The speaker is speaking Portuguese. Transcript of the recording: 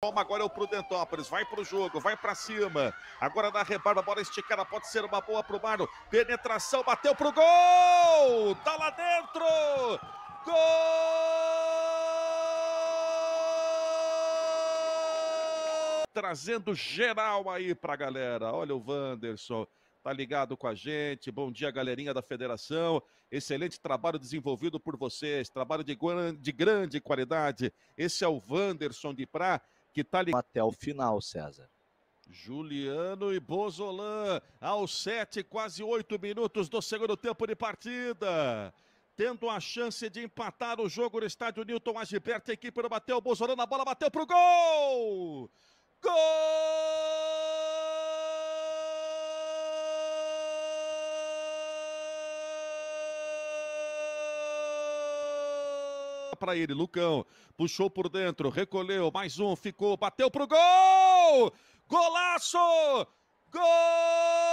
Toma agora é o Prudentópolis, vai pro jogo, vai para cima. Agora na rebarba, bola esticada, pode ser uma boa pro Marlon. Penetração, bateu pro gol! Tá lá dentro! Gol! Trazendo geral aí pra galera. Olha o Wanderson, tá ligado com a gente. Bom dia, galerinha da federação. Excelente trabalho desenvolvido por vocês. Trabalho de grande, de grande qualidade. Esse é o Wanderson de Prá que tá ligado. Até o final, César. Juliano e Bozolan, aos sete, quase oito minutos do segundo tempo de partida. Tendo a chance de empatar o jogo no estádio Newton Agiberto, a equipe não bateu, o Bozolan na bola bateu pro gol! Gol! para ele. Lucão puxou por dentro, recolheu, mais um, ficou, bateu pro gol! Golaço! Gol!